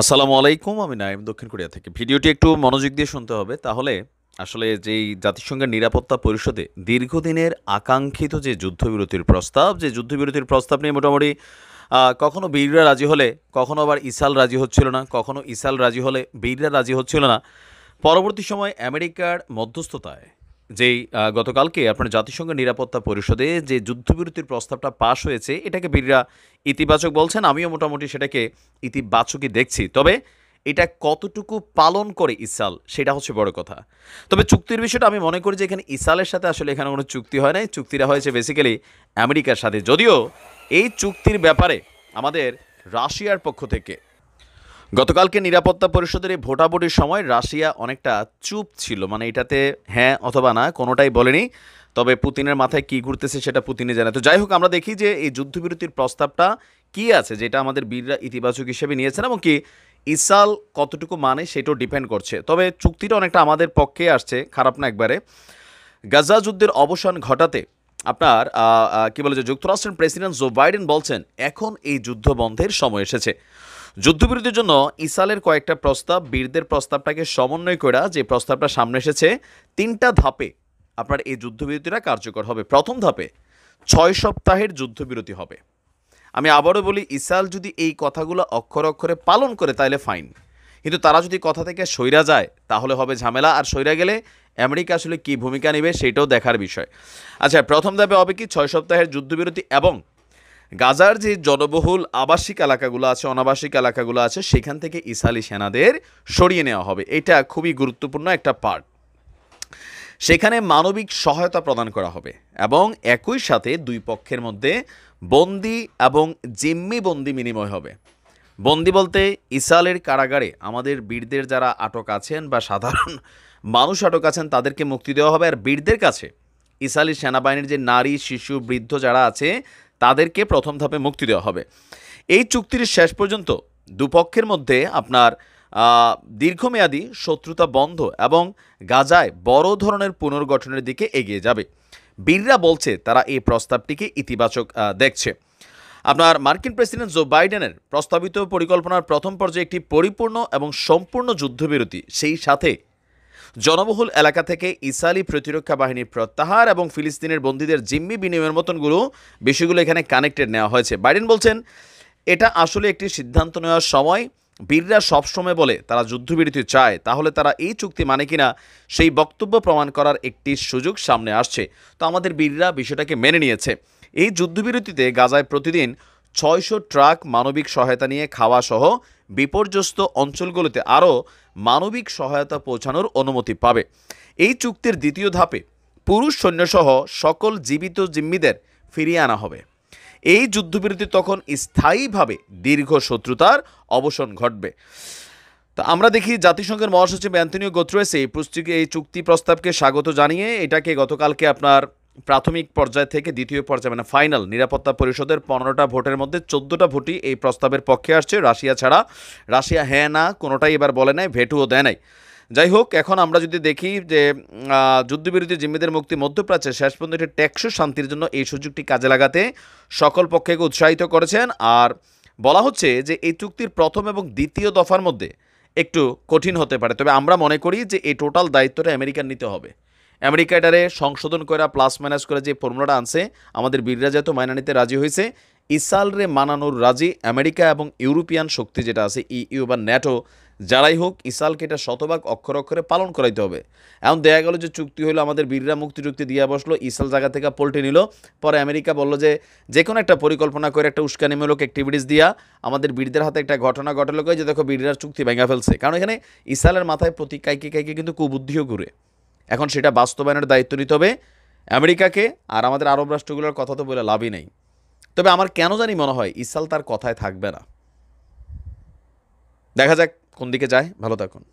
আসসালামু আলাইকুম আমি নাইম দক্ষিণ কোরিয়া থেকে ভিডিওটি একটু মনোযোগ দিয়ে শুনতে হবে তাহলে আসলে যেই জাতিসংঘের নিরাপত্তা পরিষদে দীর্ঘদিনের আকাঙ্ক্ষিত যে যুদ্ধবিরতির প্রস্তাব যে যুদ্ধবিরতির প্রস্তাব নিয়ে মোটামুটি কখনো বীররা রাজি হলে কখনো আবার ইসাল রাজি হচ্ছিল না কখনো ইসাল রাজি হলে বীররা রাজি হচ্ছিল না পরবর্তী সময় আমেরিকার মধ্যস্থতায় যেই গতকালকে আপনার জাতিসংঘের নিরাপত্তা পরিষদে যে যুদ্ধবিরতির প্রস্তাবটা পাশ হয়েছে এটাকে বীররা ইতিবাচক বলছেন আমিও মোটামুটি সেটাকে ইতিবাচকই দেখছি তবে এটা কতটুকু পালন করে ইসাল সেটা হচ্ছে বড় কথা তবে চুক্তির বিষয়টা আমি মনে করি যে এখানে ইসালের সাথে আসলে এখানে কোনো চুক্তি হয় নাই চুক্তিটা হয়েছে বেসিক্যালি আমেরিকার সাথে যদিও এই চুক্তির ব্যাপারে আমাদের রাশিয়ার পক্ষ থেকে গতকালকে নিরাপত্তা পরিষদের ভোটাভুটির সময় রাশিয়া অনেকটা চুপ ছিল মানে এটাতে হ্যাঁ অথবা না কোনোটাই বলেনি তবে পুতিনের মাথায় কি ঘুরতেছে সেটা পুতিনে জানে তো যাই হোক আমরা দেখি যে এই যুদ্ধবিরতির প্রস্তাবটা কি আছে যেটা আমাদের বীররা ইতিবাচক হিসেবে নিয়েছেন এবং কি ইসাল কতটুকু মানে সেটাও ডিপেন্ড করছে তবে চুক্তিটা অনেকটা আমাদের পক্ষে আসছে খারাপ না একবারে গাজা যুদ্ধের অবসান ঘটাতে আপনার কি বলে যে যুক্তরাষ্ট্রের প্রেসিডেন্ট জো বাইডেন বলছেন এখন এই যুদ্ধ বন্ধের সময় এসেছে যুদ্ধবিরতির জন্য ইসালের কয়েকটা প্রস্তাব বীরদের প্রস্তাবটাকে সমন্বয় করে যে প্রস্তাবটা সামনে এসেছে তিনটা ধাপে আপনার এই যুদ্ধবিরতিটা কার্যকর হবে প্রথম ধাপে ছয় সপ্তাহের যুদ্ধবিরতি হবে আমি আবারও বলি ইসাল যদি এই কথাগুলো অক্ষর অক্ষরে পালন করে তাহলে ফাইন কিন্তু তারা যদি কথা থেকে সৈরা যায় তাহলে হবে ঝামেলা আর সৈরা গেলে আমেরিকা আসলে কী ভূমিকা নেবে সেটাও দেখার বিষয় আচ্ছা প্রথম ধাপে হবে কি ছয় সপ্তাহের যুদ্ধবিরতি এবং গাজার যে জনবহুল আবাসিক এলাকাগুলো আছে অনাবাসিক এলাকাগুলো আছে সেখান থেকে ইসালি সেনাদের সরিয়ে নেওয়া হবে এটা খুবই গুরুত্বপূর্ণ একটা পার্ট সেখানে মানবিক সহায়তা প্রদান করা হবে এবং একই সাথে দুই পক্ষের মধ্যে বন্দি এবং জিম্মি বন্দি বিনিময় হবে বন্দি বলতে ইসালের কারাগারে আমাদের বীরদের যারা আটক আছেন বা সাধারণ মানুষ আটক আছেন তাদেরকে মুক্তি দেওয়া হবে আর বীরদের কাছে ইসালি সেনাবাহিনীর যে নারী শিশু বৃদ্ধ যারা আছে তাদেরকে প্রথম ধাপে মুক্তি দেওয়া হবে এই চুক্তির শেষ পর্যন্ত দুপক্ষের মধ্যে আপনার দীর্ঘমেয়াদী শত্রুতা বন্ধ এবং গাজায় বড় ধরনের পুনর্গঠনের দিকে এগিয়ে যাবে বীররা বলছে তারা এই প্রস্তাবটিকে ইতিবাচক দেখছে আপনার মার্কিন প্রেসিডেন্ট জো বাইডেনের প্রস্তাবিত পরিকল্পনার প্রথম পর্যায়ে একটি পরিপূর্ণ এবং সম্পূর্ণ যুদ্ধবিরতি সেই সাথে জনবহুল এলাকা থেকে ইসালি প্রতিরক্ষা বাহিনীর প্রত্যাহার এবং ফিলিস্তিনের বন্দীদের জিম্মি বিনিময়ের মতনগুলো বিষয়গুলো এখানে কানেক্টেড নেওয়া হয়েছে বাইডেন বলছেন এটা আসলে একটি সিদ্ধান্ত নেওয়ার সময় বীররা সবসময় বলে তারা যুদ্ধবিরতি চায় তাহলে তারা এই চুক্তি মানে কিনা সেই বক্তব্য প্রমাণ করার একটি সুযোগ সামনে আসছে তো আমাদের বীররা বিষয়টাকে মেনে নিয়েছে এই যুদ্ধবিরতিতে গাজায় প্রতিদিন ছয়শো ট্রাক মানবিক সহায়তা নিয়ে খাওয়া সহ বিপর্যস্ত অঞ্চলগুলোতে আরও মানবিক সহায়তা পৌঁছানোর অনুমতি পাবে এই চুক্তির দ্বিতীয় ধাপে পুরুষ সৈন্যসহ সকল জীবিত জিম্মিদের ফিরিয়ে আনা হবে এই যুদ্ধবিরতি তখন স্থায়ীভাবে দীর্ঘ শত্রুতার অবসান ঘটবে তা আমরা দেখি জাতিসংঘের মহাসচিব অ্যান্থনিও গোত্রয়েসে এই পুস্তিকে এই চুক্তি প্রস্তাবকে স্বাগত জানিয়ে এটাকে গতকালকে আপনার প্রাথমিক পর্যায় থেকে দ্বিতীয় পর্যায়ে মানে ফাইনাল নিরাপত্তা পরিষদের পনেরোটা ভোটের মধ্যে চোদ্দোটা ভোটই এই প্রস্তাবের পক্ষে আসছে রাশিয়া ছাড়া রাশিয়া হ্যাঁ না কোনোটাই এবার বলে নাই ভেটুও দেয় নাই যাই হোক এখন আমরা যদি দেখি যে যুদ্ধবিরোধী জিম্মিদের মুক্তি মধ্যপ্রাচ্যে শেষ পর্যন্ত একটি ট্যাক্সো শান্তির জন্য এই সুযোগটি কাজে লাগাতে সকল পক্ষকে উৎসাহিত করেছেন আর বলা হচ্ছে যে এই চুক্তির প্রথম এবং দ্বিতীয় দফার মধ্যে একটু কঠিন হতে পারে তবে আমরা মনে করি যে এই টোটাল দায়িত্বটা আমেরিকার নিতে হবে আমেরিকা এটারে সংশোধন করে প্লাস মাইনাস করে যে ফর্মুলাটা আনছে আমাদের বীররা যেহেতু মাইনা নিতে রাজি হয়েছে ইসালরে মানানোর রাজি আমেরিকা এবং ইউরোপিয়ান শক্তি যেটা আছে ইউ e বা ন্যাটো যারাই হোক ইসালকে এটা শতভাগ অক্ষর অক্ষরে পালন করাইতে হবে এমন দেয়া গেল যে চুক্তি হলো আমাদের বীররা মুক্তি চুক্তি দিয়ে বসলো ইসাল জায়গা থেকে পোল্টে নিল পরে আমেরিকা বলল যে যে কোনো একটা পরিকল্পনা করে একটা উস্কানিমূলক অ্যাক্টিভিটিস দিয়া আমাদের বীরদের হাতে একটা ঘটনা ঘটালো যে দেখো বীররা চুক্তি ভেঙে ফেলছে কারণ এখানে ইসালের মাথায় প্রতি কাইকে কাইকে কিন্তু কুবুদ্ধিও ঘুরে এখন সেটা বাস্তবায়নের দায়িত্ব নিতে হবে আমেরিকাকে আর আমাদের আরব রাষ্ট্রগুলোর কথা তো বলে লাভই নেই তবে আমার কেন জানি মনে হয় ইসাল তার কথায় থাকবে না দেখা যাক কোন দিকে যায় ভালো থাকুন